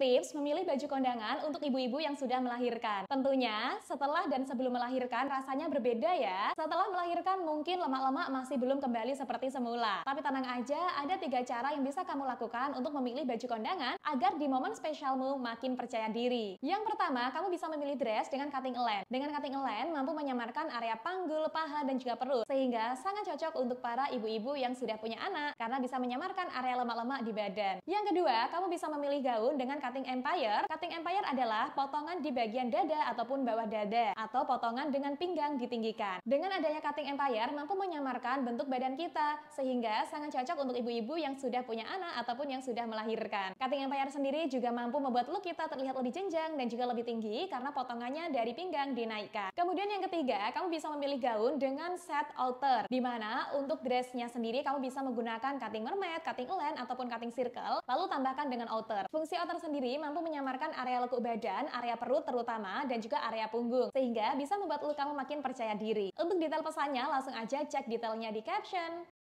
Tips memilih baju kondangan untuk ibu-ibu yang sudah melahirkan. Tentunya setelah dan sebelum melahirkan rasanya berbeda ya. Setelah melahirkan mungkin lemak-lemak masih belum kembali seperti semula. Tapi tenang aja, ada tiga cara yang bisa kamu lakukan untuk memilih baju kondangan agar di momen spesialmu makin percaya diri. Yang pertama, kamu bisa memilih dress dengan cutting elen. Dengan cutting elen mampu menyamarkan area panggul, paha, dan juga perut. Sehingga sangat cocok untuk para ibu-ibu yang sudah punya anak karena bisa menyamarkan area lemak-lemak di badan. Yang kedua, kamu bisa memilih gaun dengan cutting cutting empire. Cutting empire adalah potongan di bagian dada ataupun bawah dada atau potongan dengan pinggang ditinggikan. Dengan adanya cutting empire mampu menyamarkan bentuk badan kita sehingga sangat cocok untuk ibu-ibu yang sudah punya anak ataupun yang sudah melahirkan. Cutting empire sendiri juga mampu membuat look kita terlihat lebih jenjang dan juga lebih tinggi karena potongannya dari pinggang dinaikkan. Kemudian yang ketiga, kamu bisa memilih gaun dengan set alter di mana untuk dressnya sendiri kamu bisa menggunakan cutting mermaid, cutting ulen ataupun cutting circle lalu tambahkan dengan outer. Fungsi outer sendiri sendiri mampu menyamarkan area lekuk badan, area perut terutama, dan juga area punggung, sehingga bisa membuat lu kamu makin percaya diri. Untuk detail pesannya, langsung aja cek detailnya di caption.